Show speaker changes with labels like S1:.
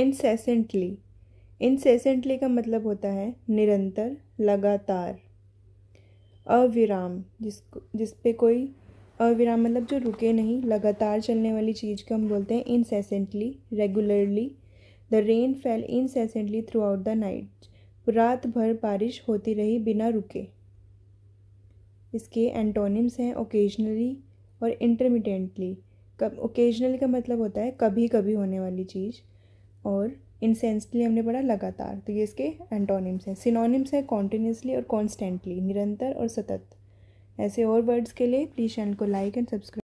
S1: incessantly incessantly का मतलब होता है निरंतर लगातार अविराम जिस जिस पे कोई अविराम मतलब जो रुके नहीं लगातार चलने वाली चीज़ को हम बोलते हैं incessantly regularly the rain fell incessantly throughout the night रात भर बारिश होती रही बिना रुके इसके एंटोनिम्स हैं ओकेजनली और इंटरमीडियंटली कब ओकेजनली का मतलब होता है कभी कभी होने वाली चीज़ और इंसेंसली हमने पढ़ा लगातार तो ये इसके एंटोनिम्स हैं सिनोनिम्स हैं कॉन्टीन्यूसली और कॉन्स्टेंटली निरंतर और सतत ऐसे और वर्ड्स के लिए प्लीज चैनल को लाइक एंड सब्सक्राइब